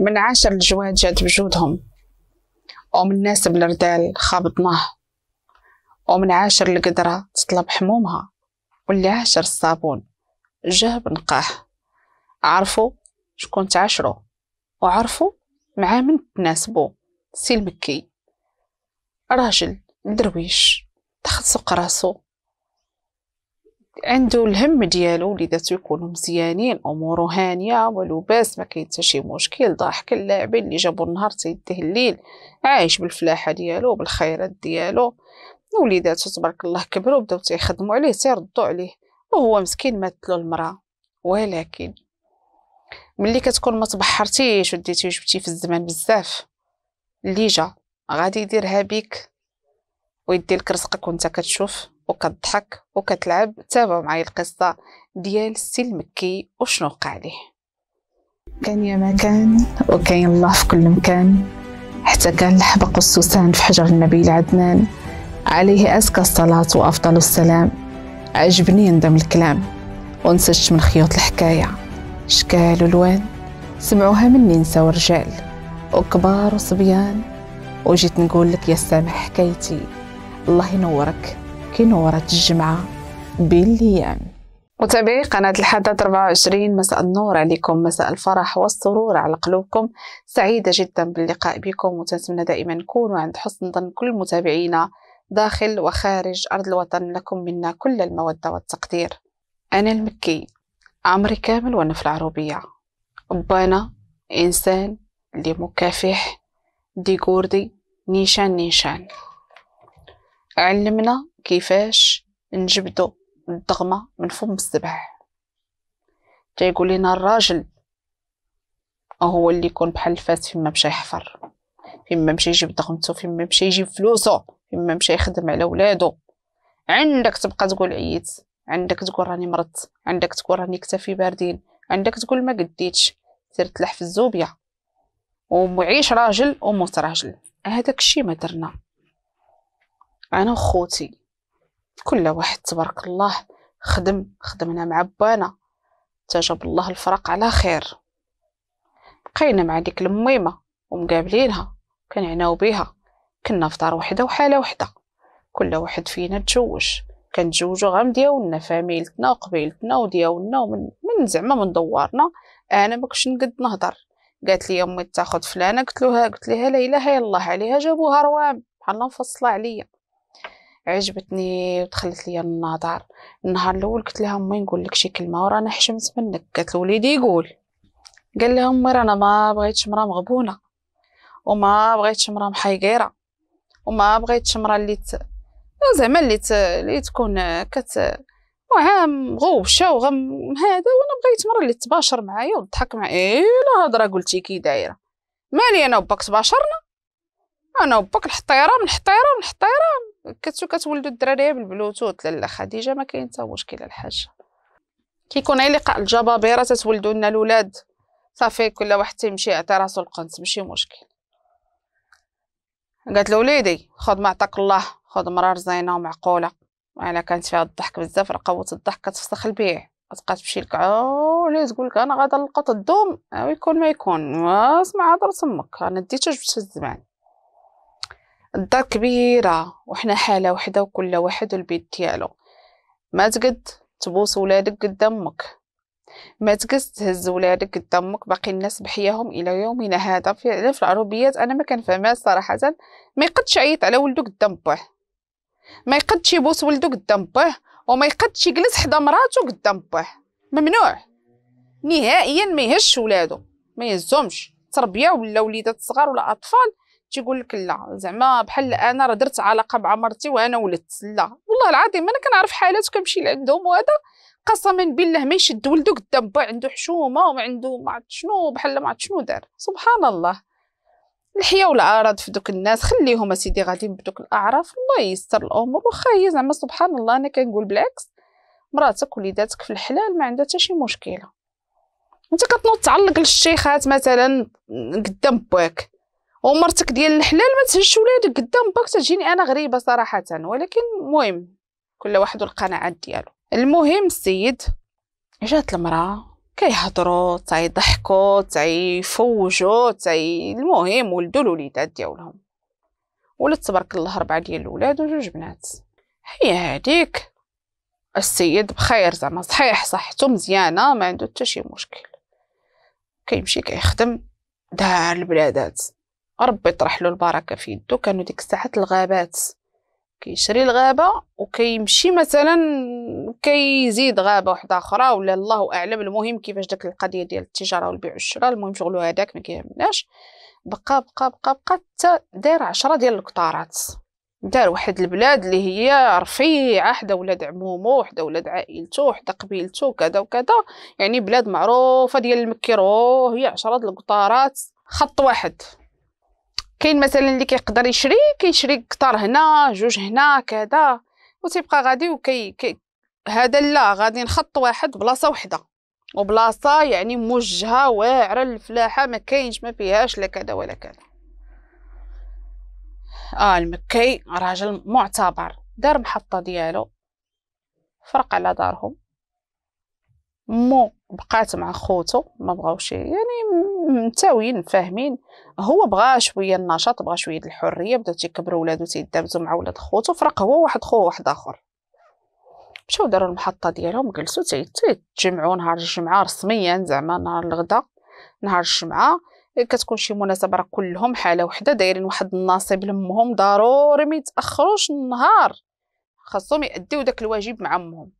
من عاشر الجواد جات بجودهم ومن ناس بالردال خابطناه ومن عاشر القدرة تطلب حمومها واللي عاشر الصابون جه بنقاه عرفوا شكون تعاشرو وعرفوا مع من تناسبو سي المكي راجل درويش تخصق راسو عنده الهم ديالو وليداتو يكونوا مزيانين اموره هانيه ولباس ما كاين حتى شي مشكل ضاحك اللاعبين اللي جابوا النهار تيديه الليل عايش بالفلاحه ديالو بالخيرات ديالو وليداتو تبارك الله كبروا بداو تيخدموا عليه تيردوا عليه وهو مسكين ماتلو المراه ولكن ملي كتكون ما تبحرتيش وديتي جبتي في الزمان بزاف اللي جا غادي يديرها بيك ويدي لك رزقك وانت كتشوف وكتضحك وكتلعب تابعوا معايا القصة ديال السي المكي وشنو وقع ليه كان يا مكان وكاين الله في كل مكان حتى كان الحبق السوسان في حجر النبي العدنان عليه أزكى الصلاة وأفضل السلام عجبني ندم الكلام ونسجت من خيوط الحكاية شكال ولوان سمعوها مني نسا ورجال وكبار وصبيان وجيت نقول لك يا سامح حكايتي الله ينورك وراء الجمعة بالليام متابعي قناة الحدث 24 مساء النور عليكم مساء الفرح والسرور على قلوبكم سعيدة جدا باللقاء بكم وتنتمنى دائما نكونوا عند حسن ظن كل متابعينا داخل وخارج أرض الوطن لكم منا كل المودة والتقدير أنا المكي عمري كامل وأنا في العروبية أبانا إنسان اللي مكافح دي قوردي نيشان نيشان علمنا كيفاش نجبدو الضغمة من فم السبع تيقول لنا الراجل هو اللي يكون بحال الفاس فيما مشى يحفر فيما مشى يجيب ضغمته فيما مشى يجيب فلوسه فيما مشى يخدم على ولادو عندك تبقى تقول عييت عندك تقول راني مرضت عندك تقول راني كتافي باردين عندك تقول ما قديتش سير تلح في الزوبيه ومعيش راجل وموت راجل هذاك الشيء ما درنا انا وخوتي كل واحد تبارك الله خدم خدمنا مع بانا تجاب الله الفرق على خير بقينا مع ديك الميمه ومقابلينها كنعناو بيها كنا في دار وحده وحاله وحده كل واحد فينا تزوج كنتزوجو غام ديالنا فاميلتنا وقبيلتنا وديالنا ومن من زعما من دوارنا انا ما كنتش نقد نهضر قالت لي امي تاخذ فلانه قلت لها قلت لها لا اله الا الله عليها جابوها روام بحال مفصله عليا عجبتني ودخلت لي النظر النهار الاول قلت لها امي نقول لك شي كلمه ورانا حشمت منك قالت وليدي يقول قال لها امي رانا ما بغيتش مرا مغبونه وما بغيتش مرا محيقيره وما بغيتش مرا اللي ت... زعما اللي ت... اللي تكون كت وعام غوشة وغم هذا وانا بغيت مره اللي تباشر معايا وتضحك معايا ايه لا هضره قلتي كي دايره مالي انا وباك تباشرنا انا وباك الحطيره من الحطيره من الحطيره كتو كتولدوا الدراري بالبلوتوث لا خديجه ما كاين حتى مشكل الحاجه كيكون غير لقاء الجبابره تتولدوا لنا الاولاد صافي كل واحد تيمشي يعطي راسو القنت ماشي مشكل قالت له وليدي خذ ما عطاك الله خذ مرا رزينه ومعقوله وانا كانت فيها الضحك بزاف راه قوه الضحك كتفسخ البيع كتبقى تمشي لك عولي آه، تقول لك انا غادا نلقط الدوم آه، ويكون ما يكون اسمع هضره تمك انا ديتها جبتها الزمان الدار كبيرة وحنا حالة وحدة وكل واحد والبيت ديالو ما تقد تبوس ولادك قدامك ما تقد تهز ولادك قدامك باقي الناس بحياهم الى يومنا هذا في, في العروبيات انا ما كنفهمهاش صراحه ما يقدش يعيط على ولدو قدام باه ما يقدش يبوس ولدو قدام باه وما يقدش يجلس حدا مراتو قدام باه ممنوع نهائيا ما يهش ولادو ما يهزهمش تربيه ولا وليدات صغار ولا اطفال تيقول لك لا زعما بحال انا راه درت علاقه مع مرتي وانا ولدت لا والله العظيم انا كنعرف حالات كنمشي لعندهم وهذا قسما بالله ما يشد ولدو قدام باه عنده حشومه وما عنده ما عرفت شنو بحال ما عرفت شنو دار سبحان الله الحياه والاعراض في دوك الناس خليهم اسيدي غاديين بدوك الاعراف الله ييسر الامور واخا هي زعما سبحان الله انا كنقول بالعكس مراتك وليداتك في الحلال ما عندها حتى شي مشكله انت كتنوض تعلق للشيخات مثلا قدام باك ومرتك ديال الحلال ما تهش ولادك قدام باك تجيني انا غريبه صراحه ولكن المهم كل واحد والقناعات ديالو المهم السيد جات المراه كيهضروا تيضحكوا تيفوجوا تي المهم ولدوا الوليدات ديالهم ولد تبارك الله ربعه ديال الولاد وجوج بنات هي هذيك السيد بخير زعما صحيح صحته مزيانه ما عنده حتى شي مشكل كيمشي كيخدم دار البلادات ربي يطرح له البركه في يدو كانوا ديك الساعات الغابات كيشري الغابه وكيمشي مثلا كيزيد غابه واحده اخرى ولا الله اعلم المهم كيفاش داك القضيه ديال التجاره والبيع والشراء المهم شغلو هذاك ما كيهمناش بقى بقى بقى بقى حتى داير عشرة ديال القطارات دار واحد البلاد اللي هي رفيعه حدا ولاد عمومو حدا ولاد عائلته حدا قبيلته كذا وكذا يعني بلاد معروفه ديال المكيرو هي عشرة ديال القطارات خط واحد كاين مثلا اللي كيقدر يشري كيشري كثار هنا جوج هنا كذا وتيبقى غادي وكي كي هذا لا غادي نخط واحد بلاصه وحده وبلاصه يعني موجهه واعره للفلاحه ما كاينش ما فيهاش لا كذا ولا كذا اه المكي راجل معتبر دار محطه ديالو فرق على دارهم مو بقات مع خوتو ما بغاوش يعني متاوين فاهمين هو بغا شويه النشاط بغا شويه الحريه بداو تيكبروا ولادو تيدابزو مع ولاد خوتو فرق هو واحد خو واحد اخر مشاو داروا المحطه ديالهم جلسوا تيتجمعوا نهار الجمعه رسميا زعما نهار الغدا نهار الجمعه كتكون شي مناسبه راه كلهم حاله وحده دايرين واحد النصيب لامهم ضروري ما يتاخروش النهار خاصهم ياديو داك الواجب مع امهم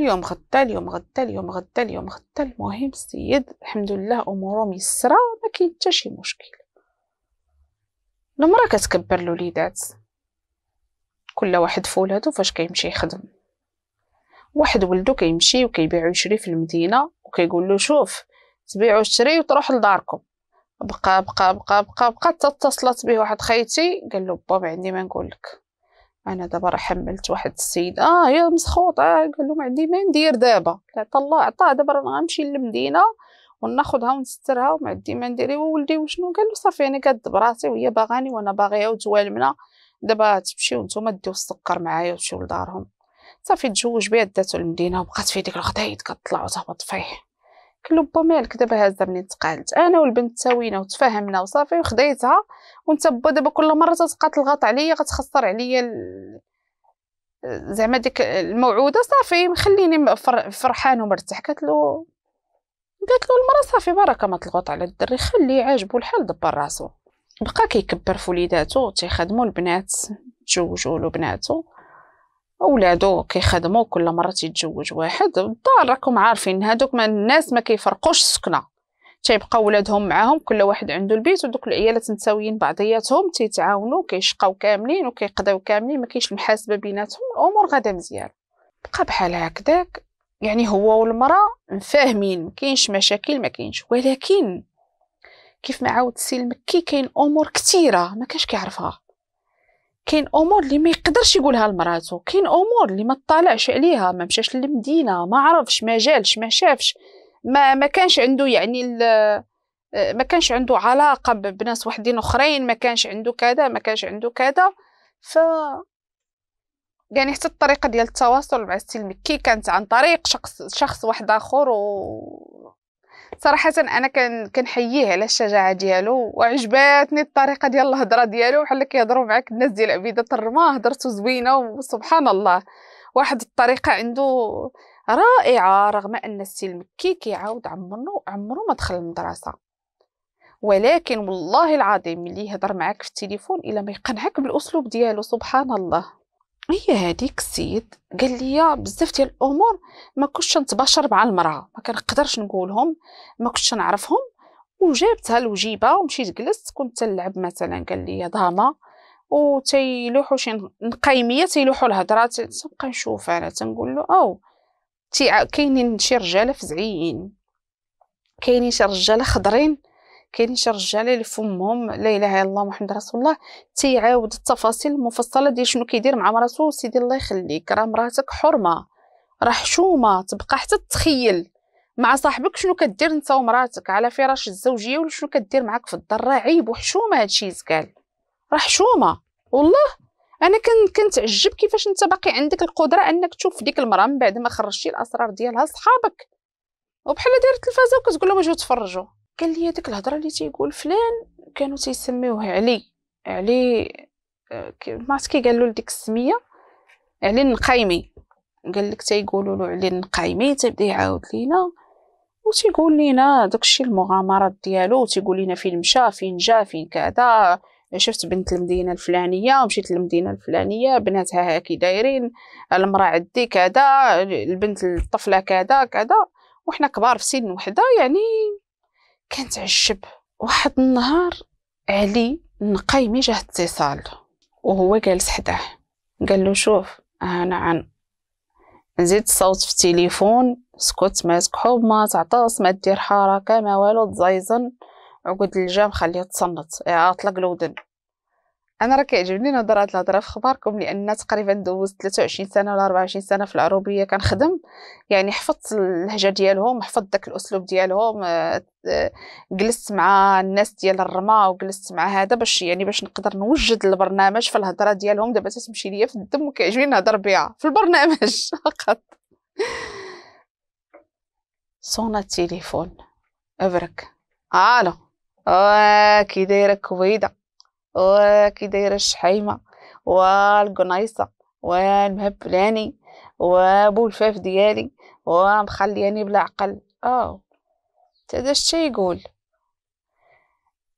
اليوم غدا اليوم غدا اليوم غدا اليوم غدا المهم السيد الحمد لله اموره ميسره ما كاين حتى شي مشكل المراه كتكبر الوليدات كل واحد فولادو فاش كيمشي يخدم واحد ولدو كيمشي وكيبيع ويشري في المدينه وكيقول له شوف تبيع وتشري وتروح لداركم بقى بقى بقى بقى بقى, بقى تتصلت به واحد خيتي قال له بابا عندي ما نقول لك انا دابا راه حملت واحد السيد اه يا مسخوط آه قال ما عندي ما ندير دابا الله عطاه دابا راه غنمشي للمدينه وناخذها ونسترها وما عندي ما ندير إيه، وولدي وشنو قال له صافي انا كاد براسي وهي باغاني وانا باغيها وتوالمنا دابا تمشيو نتوما ديو السكر معايا وتمشيو لدارهم صافي تزوج بها داتو المدينه وبقات في ديك الغدايد كطلع وتهبط فيه مالك دابا هازه منين تقالت انا والبنت تساوينا وتفاهمنا وصافي وخديتها وانت با دابا كل مره تتبقى تلغط عليا غتخسر عليا ال... زعما ديك الموعوده صافي مخليني فرحان ومرتاح قالت له قالت له المره صافي بركه ما تلغط على الدري خليه عاجبو الحال دبر راسو بقى كيكبر في وليداتو تيخدمو البنات تزوجوا له بناتو اولادو كيخدموا كل مره تيتزوج واحد الدار راكم عارفين هادوك ما الناس ما كيفرقوش السكنه تيبقاو ولادهم معاهم كل واحد عنده البيت ودوك العيالات متساويين بعضياتهم تيتعاونوا كيشقاو كاملين وكيقضاو كاملين ما كاينش المحاسبه بيناتهم الامور غادا مزيان بقى بحال هكذاك يعني هو والمراه فاهمين ما كاينش مشاكل ما كاينش ولكن كيف ما عاود السيل المكي كاين امور كثيره ما كاش كيعرفها كاين امور اللي ما يقدرش يقولها لمراته كاين امور اللي ما طالعش عليها ما مشاش للمدينه ما عرفش ما جالش ما شافش ما ما كانش عنده يعني آه، ما كانش عنده علاقه بناس وحدين اخرين ما كانش عنده كذا ما كانش عنده كذا ف يعني حتى الطريقه ديال التواصل مع السلمكي كانت عن طريق شخص شخص واحد اخر و صراحه انا كان كنحييه على الشجاعه ديالو وعجباتني الطريقه ديال الهضره ديالو بحال كيهضروا معاك الناس ديال عبيده الرما هضرته زوينه وسبحان الله واحد الطريقه عنده رائعه رغم ان السيل المكي كيعاود عمرو عمرو ما دخل المدرسه ولكن والله العظيم ملي يهضر معاك في التليفون الا ما يقنعك بالاسلوب ديالو سبحان الله هي هذيك السيد قال لي بزاف ديال الامور ما كنتش نتباشر مع المراه ما كنقدرش نقولهم ما كنتش نعرفهم وجابتها الوجيبه ومشيت جلست كنت تلعب مثلا قال لي ضامه وتيلوحوا شي نقيميه تيلوحوا الهضره تبقى نشوف انا تنقول له او كاينين شي رجاله فزعيين كاينين شي رجاله خضرين كاين شي رجاله اللي فمهم لا اله الا الله محمد رسول الله تيعاود التفاصيل المفصله ديال شنو كيدير مع مراتو سيدي الله يخليك راه مراتك حرمه راه حشومه تبقى حتى تخيل مع صاحبك شنو كدير انت ومراتك على فراش الزوجيه ولا شنو كدير معاك في الدار راه عيب وحشومه هادشي زكال راه حشومه والله انا كنتعجب كيفاش انت باقي عندك القدره انك تشوف ديك المراه من بعد ما خرجتي الاسرار ديالها لصحابك وبحال داير التلفازه وكتقول لهم اجيو تفرجوا قال لي ديك الهضره اللي تيقول فلان كانوا تيسميوه علي علي آه، ماسكي قال له لديك السميه علي النقيمي قال لك تيقولوا له علي النقيمي تيبدا يعاود لينا وتيقول لينا داكشي المغامرات ديالو وتيقول لينا فين مشى فين جا فين كذا شفت بنت المدينة الفلانية ومشيت للمدينة الفلانية بناتها هاكي دايرين المرأة عدي كذا البنت الطفلة كذا كذا وحنا كبار في سن وحدة يعني عشب واحد النهار علي نقايمي جاه اتصال وهو جالس حداه قال له شوف انا عن نعم. زيد الصوت في التليفون سكت ما حب ما تعطس ما دير حركه ما والو تزيزن عقد الجام خليه تصنت إيه، اطلق الودن انا راه كيعجبني نهضر هاد الهضره في خباركم لان تقريبا دوزت 23 سنه ولا 24 سنه في العروبيه كنخدم يعني حفظت اللهجه ديالهم حفظت داك الاسلوب ديالهم آه، آه، جلست مع الناس ديال الرما وجلست مع هذا باش يعني باش نقدر نوجد البرنامج في الهضره ديالهم دابا تتمشي ليا في الدم وكيعجبني نهضر بها في البرنامج فقط صونا التليفون ابرك الو آه،, آه كي دايره كويده وكي دايره الشحيمه والقنيصه والمهبلاني وابو الفاف ديالي ومخلياني بلا عقل او آه، تداش شي يقول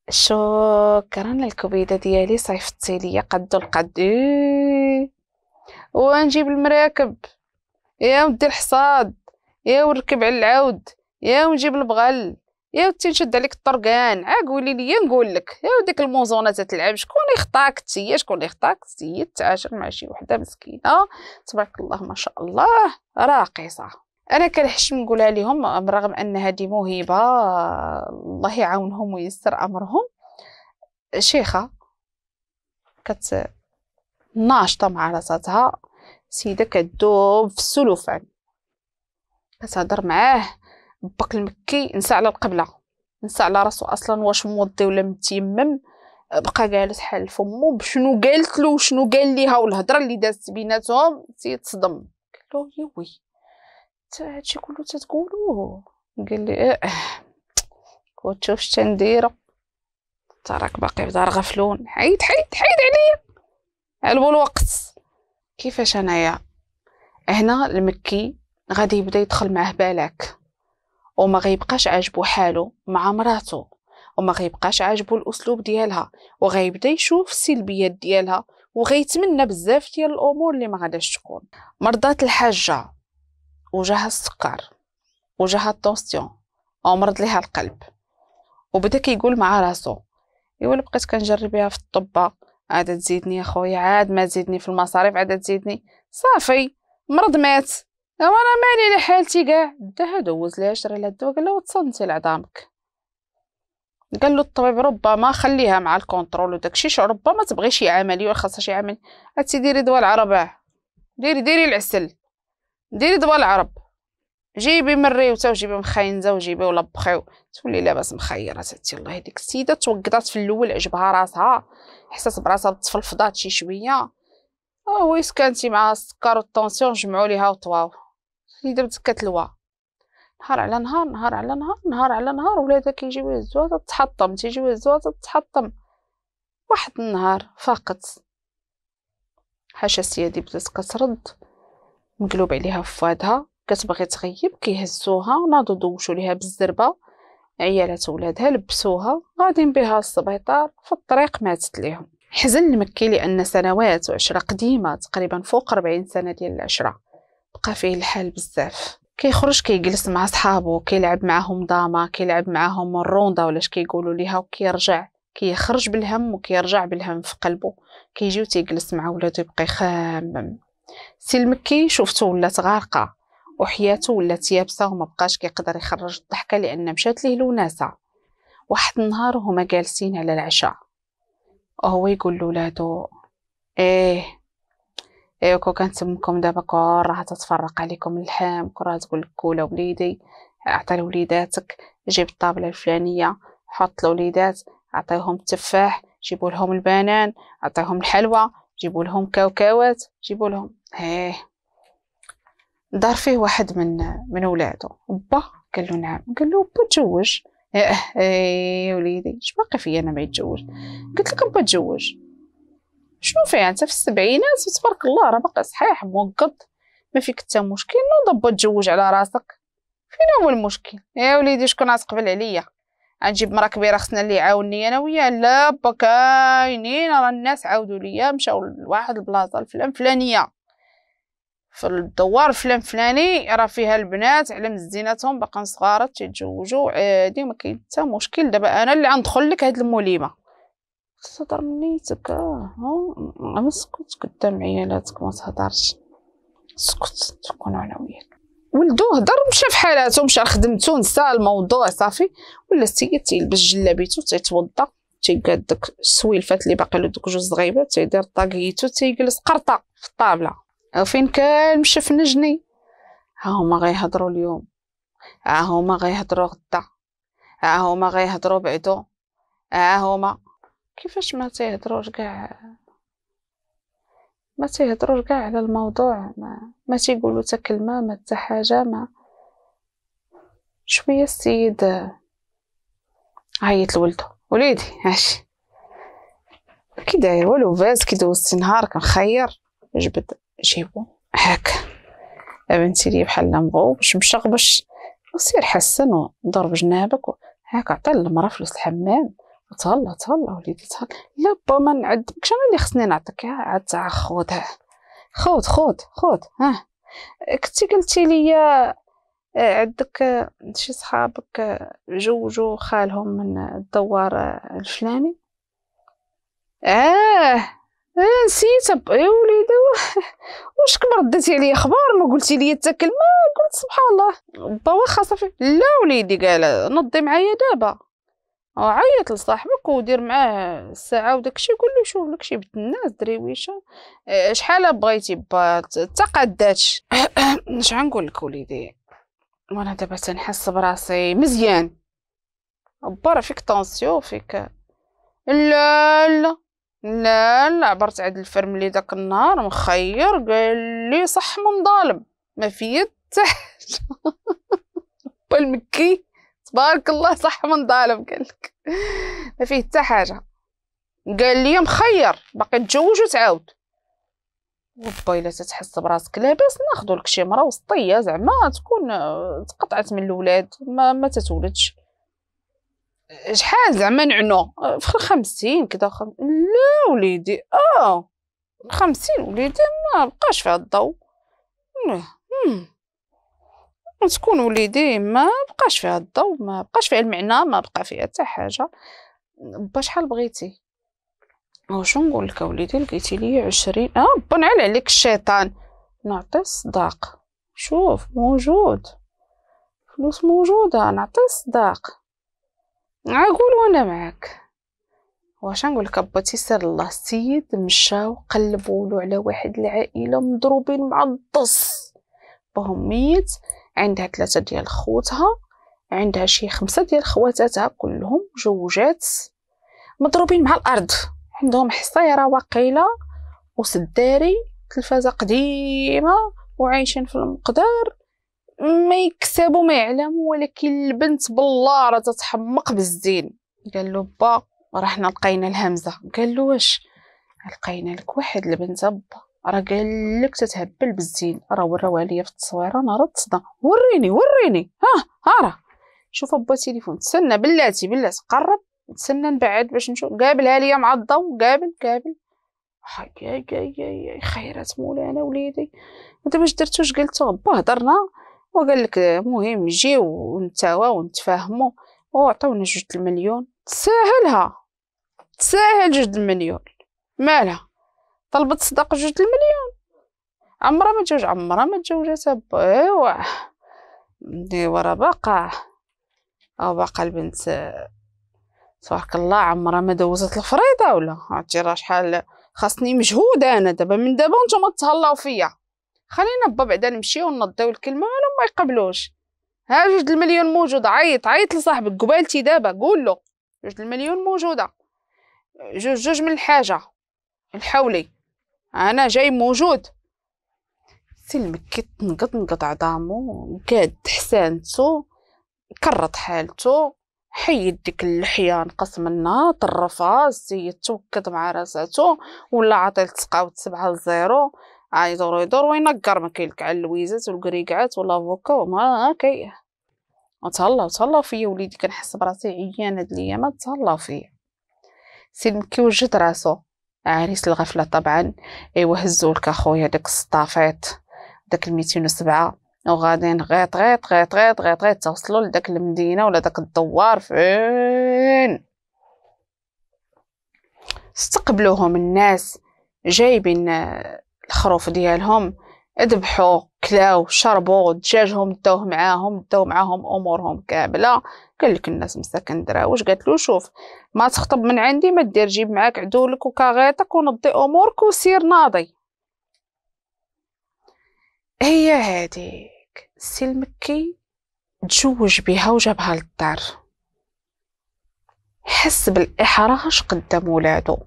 شكرا للكبيده ديالي صيفطتي ليا قد القد ونجيب المراكب يا ودي الحصاد يا ونركب على العود يا ونجيب البغل يا ودي نشد عليك الطرقان عا قولي لي نقول لك يا وديك الموزونه تتلعب شكون خطاك تي شكون خطاك تي تعاشر مع شي وحده مسكينه تبارك الله ما شاء الله راقصه انا كنحشم نقولها لهم برغم ان هذه موهبه الله يعاونهم وييسر امرهم شيخه كت ناشطه مع راساتها سيده كدوب في السلوفان كتهضر معاه باك المكي نسى على القبله نسى على راسو اصلا واش موضي ولا متيمم بقى جالس حال فمو بشنو قالت له وشنو قال ليها والهضره اللي دازت بيناتهم تيتصدم قال له يوي تا هادشي كله تتقولوه قال لي اه وتشوف اش تنديرو تا راك باقي بدار غفلون حيد حيد حيد عليا علبو الوقت كيفاش انايا هنا المكي غادي يبدا يدخل معاه بالك وما غيبقاش عاجبو حالو مع مراته وما غيبقاش عاجبو الاسلوب ديالها وغيبدا يشوف السلبيات ديالها وغيتمنى بزاف ديال الامور اللي ما غاداش تكون مرضات الحاجه وجهها السكر وجاها الطونسيون مرض ليها القلب وبدا كيقول مع راسو ايوا بقيت كنجربيها في الطبه عاد تزيدني اخويا عاد ما تزيدني في المصاريف عاد تزيدني صافي مرض مات او انا مالي لحالتي كاع دا دوز ليها شرى لها الدواء قال له تصنتي لعظامك قال له الطبيب ربما خليها مع الكونترول وداكشي ربما تبغي شي عمليه ولا خاصها شي عمل هاتي ديري دواء العرب اه. ديري ديري العسل ديري دواء العرب جيبي من ريوته وجيبي مخينزه وجيبي ولبخيو تولي لاباس مخيره تاتي الله هذيك السيده توقدات في الاول عجبها راسها حسات براسها تفلفضات شي شويه ويسكنتي مع السكر والطونسيون جمعوا ليها وطواو اللي درت كتلوى نهار على نهار نهار على نهار نهار على نهار ولادها كيجيو يهزوها تتحطم تيجيو يهزوها تتحطم واحد النهار فاقت حاشا سيادي بدات كترد مقلوب عليها فؤادها كتبغي تغيب كيهزوها ناضو دوشو ليها بالزربه عيالات ولادها لبسوها غاديين بها السبيطار في الطريق ماتت ليهم حزن المكي لان سنوات وعشره قديمه تقريبا فوق 40 سنه ديال العشره بقى فيه الحال بزاف كيخرج كيجلس مع صحابو كيلعب معاهم داما كيلعب معاهم الروندا ولا كيقولوا ليها وكيرجع كيخرج بالهم وكيرجع بالهم في قلبه كيجي وتيجلس مع ولادو يبقى يخمم سي المكي شفتو ولات غارقه وحياته ولات يابسه وما بقاش كيقدر يخرج الضحكه لان مشات ليه الوناسة واحد النهار وهما جالسين على العشاء وهو يقول لولادو ايه إيوه، كون كانت تمكم دابا كون راه تتفرق عليكم اللحام كون راه تقول لك كولا وليدي اعطي لوليداتك جيب الطابله الفلانيه حط لوليدات اعطيهم التفاح جيبوا لهم البنان اعطيهم الحلوى جيبوا لهم كاوكاوات جيبوا لهم ايه دار فيه واحد من من ولادو با قال له نعم قال له با تزوج ايه, إيه، وليدي اش باقي فيا انا ما يتزوج قلت لك با تزوج شوفي انت يعني في السبعينات تبارك الله راه باقي صحيح موقد ما فيك حتى مشكل نوض تجوج على راسك فين هو المشكل يا وليدي شكون غتقبل عليا غنجيب مرا كبيره خصنا اللي يعاوني انا وياه لا با كاينين راه الناس عاودوا ليا مشاو لواحد البلاصه الفلان فلانيه في الدوار فلان فلاني راه فيها البنات على مزيناتهم باقا صغارات تيتزوجوا عادي ما كاين حتى مشكل دابا انا اللي غندخل لك هاد الموليمه خصها تهضر من نيتك اه ما سكت قدام عيالاتك ما تهضرش سكت تكون انا وياك ولدو هضر مشى في حالاتو مشى خدمتو نسى الموضوع صافي ولا السيد تيلبس جلابيتو تيتوضا تيقاد داك السويلفات اللي باقي له دوك جوج صغيبات تيدير طاقيتو تيجلس قرطه في الطابله فين كان مشى في نجني ها هما غيهضروا اليوم ها هما غيهضروا غدا ها هما غيهضروا بعدو ها هما كيفاش ما تيهضروش كاع ما تيهضروش كاع على الموضوع ما, ما تيقولوا حتى كلمه ما حتى حاجه ما شويه السيد عيط لولده وليدي هاش كي داير والو باس كي دوزتي نهار كنخير جبد جيبو هاك بنتي لي بحال لامبو باش مشغبش وسير حسن وضرب جنابك هاك عطى المرا فلوس الحمام تهلا تهلا وليدي تهلا لا با ما نعد ماكش انا اللي خصني نعطيك عاد تاع خود خود خود خود ها كنتي قلتي ليا آه، عندك آه، شي صحابك آه، جوجو خالهم من الدوار الفلاني اه نسيت يا وليدي واش كما رديتي عليا اخبار ما قلتي لي حتى كلمه قلت سبحان الله با واخا صافي لا وليدي قال نضي معايا دابا عيط لصاحبك ودير معاه الساعه وداكشي قول له شوف لك شي بنت الناس درويشه آه، شحال بغيتي با تقاداتش اش غنقول لك وليدي وانا دابا تنحس براسي مزيان برا فيك طونسيو فيك لا لا لا لا عبرت عند الفرملي داك النهار مخير قال لي صح من ظالم ما في حتى المكي تبارك الله صح من ظالم قال لك ما فيه حتى حاجه قال لي مخير باقي تجوج وتعاود وبا الا تتحس براسك لاباس ناخذ لك شي مرا وسطيه زعما تكون آه، تقطعت من الاولاد ما, ما تتولدش شحال زعما نعنو آه، في الخمسين كدا خم... لا وليدي اه خمسين وليدي ما بقاش فيها الضوء وتكون وليدي ما بقاش فيها الضو ما بقاش فيها المعنى ما بقى فيها حتى حاجه با شحال بغيتي واش نقول لك وليدي لقيتي لي عشرين اه با نعل عليك الشيطان نعطي الصداق شوف موجود فلوس موجوده نعطي الصداق عقول وانا معاك واش نقول لك با تيسر الله السيد مشاو وقلبوا له على واحد العائله مضروبين مع الضص بهم ميت عندها ثلاثة ديال خوتها عندها شي خمسة ديال خواتاتها كلهم جوجات مضروبين مع الأرض عندهم حصيرة وقيلة وسداري تلفازة قديمة وعايشين في المقدار ما يكسبوا ما يعلموا ولكن البنت بالله راه تتحمق بالزين قال له با راه حنا لقينا الهمزه قال له واش لقينا لك واحد البنت با راه قال لك تتهبل بالزين راه وراو عليا في التصويره انا راه تصدى وريني وريني ها ها راه شوف با تيليفون تسنى بلاتي بلاتي قرب نتسنى نبعد باش نشوف قابلها ليا مع الضو قابل قابل هاي هاي هاي خيرات مولانا وليدي انت باش درتوش قلت با هضرنا وقال لك مهم جيو ونتاوا ونتفاهموا وعطونا جوج المليون تساهلها تساهل جوج المليون مالها طلبت صداق جوج المليون عمرها ما تزوج عمرها ما تزوجات ايوا ايوا راه باقا او باقا البنت تبارك الله عمرها ما دوزت الفريضه ولا عرفتي راه شحال خاصني مجهود انا دابا من دابا نتوما تهلاو فيا خلينا با بعدا نمشيو نضيو الكلمه ولا ما يقبلوش ها جوج المليون موجود عيط عيط لصاحبك قبالتي دابا قول له جوج المليون موجوده جوج جوج من الحاجه الحولي انا جاي موجود سلمك كي تنقط نقط عظامو قاد حسانتو كرط حالتو حيد ديك اللحية نقص منها طرفها السيد توكد مع راساتو ولا عطيه تسقاوت سبعة لزيرو يدور يدور وينقر ما كيلك على اللويزات والكريكعات والافوكا وما هاكي تهلا تهلا فيا وليدي كنحس براسي عيان هاد ليامات تهلا فيا سيد مكي وجد راسو عريس الغفلة طبعا ايوا هزولك اخويا داك السطافيط داك الميتين وسبعة وغاديين غيط غيط غيط غيط غيط غيط توصلوا لداك المدينة ولا داك الدوار فين استقبلوهم الناس جايبين الخروف ديالهم ذبحوا كلاو شربوا دجاجهم داوه معاهم داو معاهم امورهم كامله قال لك الناس مساكن دراوش قالت له شوف ما تخطب من عندي ما دير جيب معاك عدولك وكاغيطك ونضي امورك وسير ناضي هي هذيك السي المكي تزوج بها وجابها للدار حس بالاحراج قدام ولادو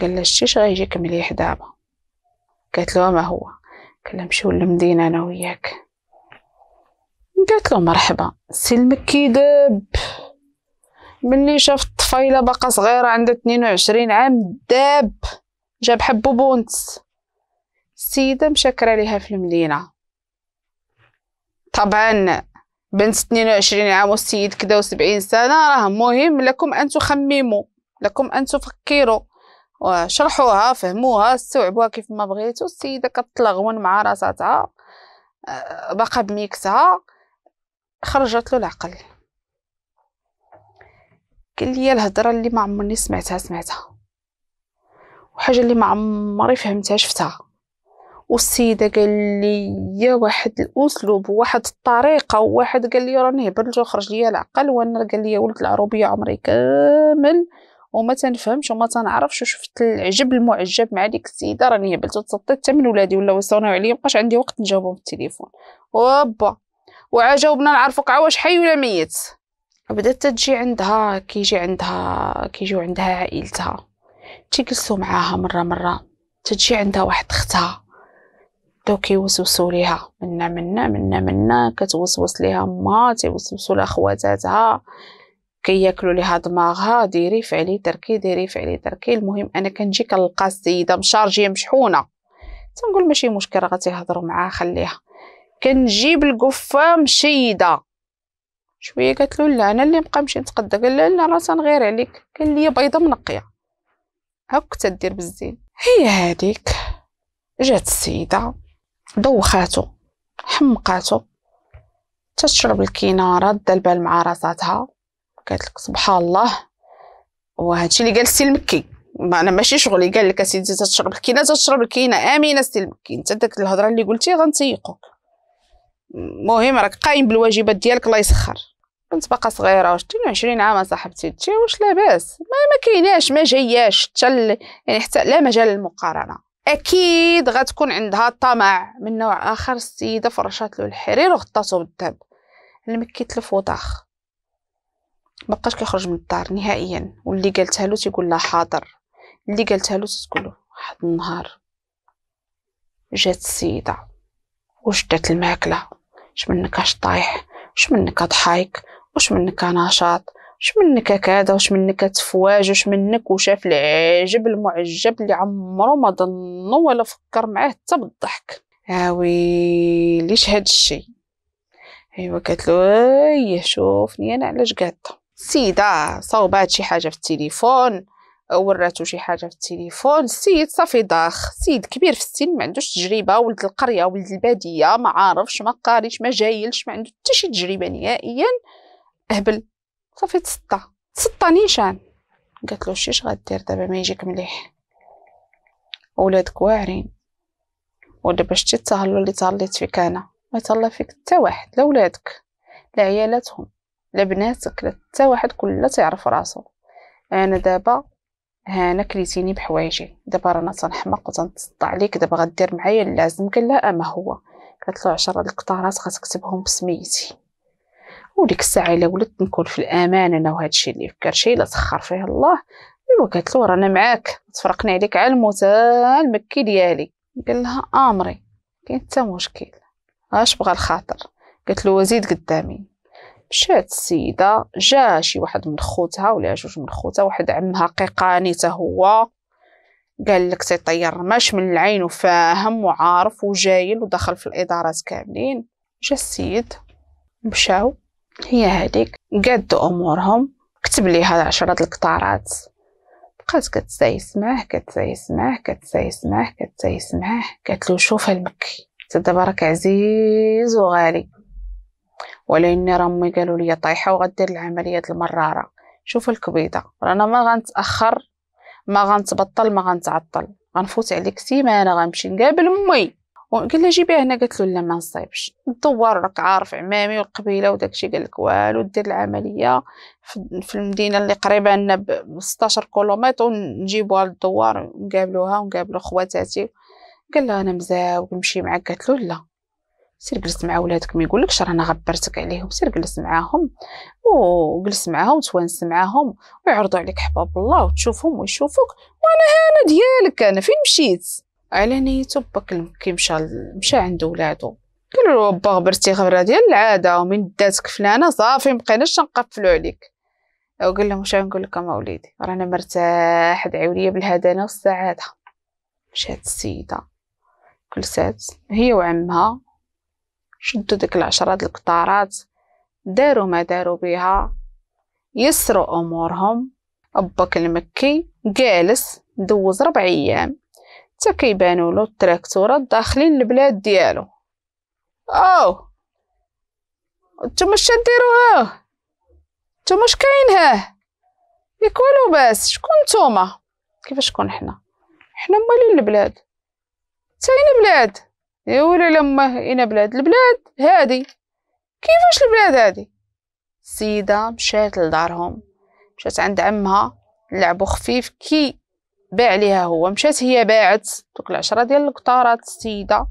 قال لها شتي غيجيك مليح دابا قالت له ما هو قال نمشيو للمدينة أنا وياك قالت له مرحبا سلمك كيدب ملي شاف الطفيلة باقا صغيرة عندها 22 عام داب جاب حبو بونتس السيدة مشكرة ليها في المدينة طبعا بنت 22 عام والسيد كدا و 70 سنة راه مهم لكم أن تخمموا لكم أن تفكروا وشرحوها فهموها استوعبوها كيف ما بغيتو السيدة كتلغون مع راساتها آه، باقا بميكسها خرجت له العقل قال لي الهضره اللي ما عمرني سمعتها سمعتها وحاجه اللي ما عمري فهمتها شفتها والسيده قال لي يا واحد الاسلوب وواحد الطريقه وواحد قال لي راني هبلت وخرج لي العقل وانا قال لي ولد العروبيه عمري كامل وما تنفهمش وما تنعرفش وشفت العجب المعجب مع ديك السيده راني هبلت وتصطيت حتى من ولادي ولا يصونوا عليا مابقاش عندي وقت نجاوبهم في التليفون وابا وعجاوبنا نعرفوك عواش واش حي ولا ميت بدات تجي عندها كيجي عندها كيجيو عندها عائلتها تيجلسوا معاها مره مره تجي عندها واحد اختها بداو كيوسوسوا ليها منا منا منا منا كتوسوس ليها ما تيوسوسوا لها خواتاتها كي ياكلوا ليها دماغها ديري فعلي تركي ديري فعلي تركي المهم انا كنجي كنلقى السيده مشارجيه مشحونه تنقول ماشي مشكل راه غتيهضروا معاها خليها كنجيب القفه مشيده شويه قالت له لا انا اللي نبقى نمشي نتقدى قال لا لا راه تنغير عليك قال لي بيضه منقيه هاك تدير بالزين هي هذيك جات السيده دوخاتو حمقاتو تشرب الكيناره دا البال مع راساتها قالت لك سبحان الله وهادشي اللي قال السي المكي ما انا ماشي شغلي قال لك اسيدي تشرب الكينه تشرب الكينه امينه سي المكي انت داك الهضره اللي قلتي غنتيقوك المهم راك قايم بالواجبات ديالك الله يسخر كنت باقا صغيره واش 22 عام صاحبتي هادشي واش لاباس ما ما كايناش ما جاياش حتى يعني حتى لا مجال للمقارنه اكيد غتكون عندها طمع من نوع اخر السيده فرشات له الحرير وغطاته بالذهب المكي تلف وطاخ مبقاش كيخرج من الدار نهائيا واللي قالتها له تيقول لها حاضر اللي قالتها له تقول له واحد النهار جات السيده دات الماكله اش منك اش طايح اش منك ضحايك واش منك نشاط واش منك كذا واش منك تفواج واش منك وشاف العجب المعجب اللي عمرو ما ظنو ولا فكر معاه حتى بالضحك هاوي ليش هاد الشيء ايوا قالت له ايه شوفني انا علاش قاعده السيده صوبات شي حاجه في التليفون وراتو شي حاجه في التليفون السيد صافي ضاخ سيد كبير في السن ما عندوش تجربه ولد القريه ولد الباديه ما عارفش ما قاريش ما جايلش ما عنده حتى شي تجربه نهائيا اهبل صافي تسطى تسطى نيشان قالت له شيش غدير دابا ما يجيك مليح ولادك واعرين ودابا باش التهلل اللي تهليت فيك انا ما تهلا فيك حتى واحد لا ولادك لا عيالاتهم لا بناتك لا حتى واحد كله تيعرف راسو انا دابا هانا كليتيني بحوايجي دابا رانا تنحمق وتنتصدع عليك دابا غدير معايا اللازم قال لها اما هو قالت له 10 القطارات غتكتبهم بسميتي وديك الساعه الا ولدت نكون في الامان انا وهادشي اللي فكر شي لا سخر فيه الله ايوا قالت له رانا معاك تفرقني عليك على الموت المكي ديالي قال لها امري كاين حتى مشكل اش بغى الخاطر قالت له وزيد قدامي مشات السيده جا شي واحد من خوتها ولا جوج من خوتها واحد عمها قيقاني تا هو قال لك تيطير ماش من العين وفاهم وعارف وجايل ودخل في الادارات كاملين جا السيد مشاو هي هذيك قاد امورهم كتب ليها عشرة القطارات بقات كتسايس معاه كتسايس معاه كتسايس معاه كتسايس معاه قالت له شوف المكي تدبرك دابا راك عزيز وغالي ولأن رامي قالوا لي طايحة وغدير العملية المرارة شوف الكبيدة رانا ما غنتأخر ما غنتبطل ما غنتعطل غنفوت عليك سيمانة غنمشي نقابل أمي وقال لها جيبيها هنا قالت له لا ما نصيبش ندور راك عارف عمامي والقبيله وداكشي قال لك والو دير العمليه في المدينه اللي قريبه لنا ب 16 كيلومتر ونجيبوها للدوار نقابلوها ونقابلو خواتاتي قال لها انا مزاوج نمشي معاك قالت له لا سير جلس مع ولادك ما لكش رانا غبرتك عليهم سير جلس معاهم وجلس معاهم توانس معاهم ويعرضوا عليك حباب الله وتشوفهم ويشوفوك وانا انا ديالك انا فين مشيت على نيته باك المكي مشى مشى عند ولادو قال له با غبرتي غبره ديال العاده ومن داتك فلانه صافي مبقيناش نقفلوا عليك وقال لهم واش نقول لكم اما وليدي رانا مرتاح دعيو ليا بالهدانه والسعاده مشات السيده سات هي وعمها شدوا ديك العشرة القطارات داروا ما داروا بها يسروا امورهم باك المكي جالس دوز ربع ايام حتى كيبانوا له التراكتورات داخلين البلاد ديالو او نتوما اش ديروا هاه نتوما اش كاين هاه ياك والو باس شكون نتوما كيفاش كون حنا حنا مالين البلاد تاين بلاد إيه، ولا لما هنا بلاد البلاد هادي كيفاش البلاد هادي السيدة مشات لدارهم مشات عند عمها لعبو خفيف كي باع ليها هو مشات هي باعت دوك العشرة ديال القطارات السيدة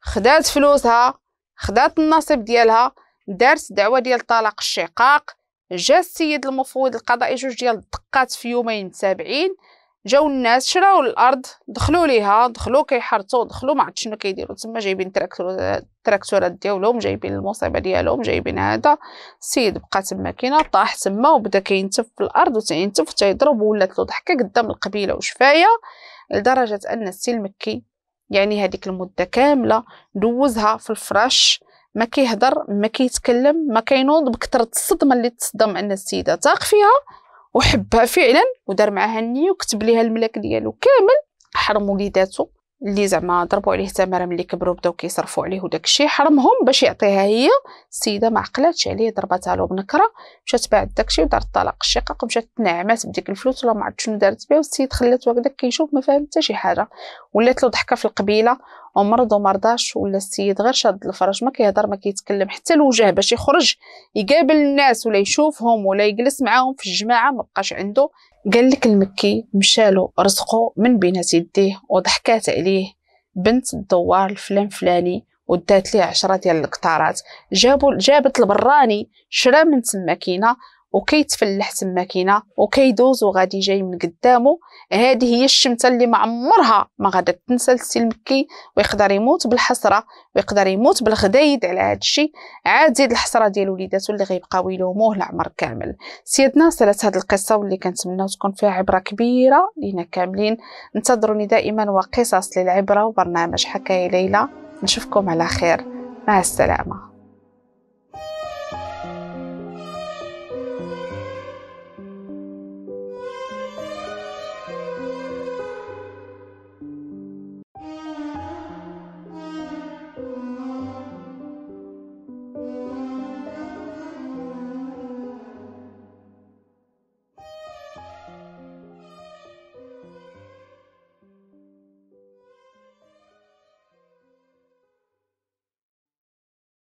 خدات فلوسها خدات النصيب ديالها دارت دعوة ديال طلاق الشقاق جا السيد المفوض القضائي جوج ديال الدقات في يومين متابعين جاو الناس شراو الارض دخلوا ليها دخلوا كيحرثوا دخلوا ما عرفت شنو كيديروا تما جايبين تراكتور التراكتورات ديالهم جايبين المصيبه ديالهم جايبين هذا السيد بقى تما كاينه طاح تما وبدا كينتف في الارض وتينتف وتيضرب ولات له ضحكه قدام القبيله وشفايه لدرجه ان السي المكي يعني هذيك المده كامله دوزها في الفراش ما كيهضر ما كيتكلم ما كينوض بكثره الصدمه اللي تصدم ان السيده تاق فيها وحبها فعلا ودار معها النية وكتب ليها الملاك ديالو كامل حرم وليداتو اللي زعما ضربوا عليه تماره ملي كبروا بداو كيصرفوا عليه وداك الشيء حرمهم باش يعطيها هي السيده ما عقلاتش عليه ضربتها له بنكره مشات باعت داك الشيء ودارت طلاق الشقاق مشات تنعمات بديك الفلوس ولا ما عرفت شنو دارت بها والسيد خلاتو هكذا كيشوف ما فاهم حتى شي حاجه ولات له ضحكه في القبيله ومرض ومرضاش ولا السيد غير شاد الفرج ما كيهضر ما كيتكلم حتى الوجه باش يخرج يقابل الناس ولا يشوفهم ولا يجلس معاهم في الجماعه ما بقاش عنده قال لك المكي مشالو رزقو من بينات يديه وضحكات عليه بنت الدوار الفلان فلاني ودات ليه عشرة ديال القطارات جابوا جابت البراني شرا من تما كاينه وكيتفلح تما كاينه وكيدوز وغادي جاي من قدامه هذه هي الشمته اللي ما عمرها ما غادا تنسى للسي المكي ويقدر يموت بالحسره ويقدر يموت بالغدايد على هذا الشيء عاد زيد الحسره ديال وليداتو اللي غيبقاو يلوموه العمر كامل سيدنا سالت هذه القصه واللي كنتمناو تكون فيها عبره كبيره لينا كاملين انتظروني دائما وقصص للعبره وبرنامج حكايه ليلى نشوفكم على خير مع السلامه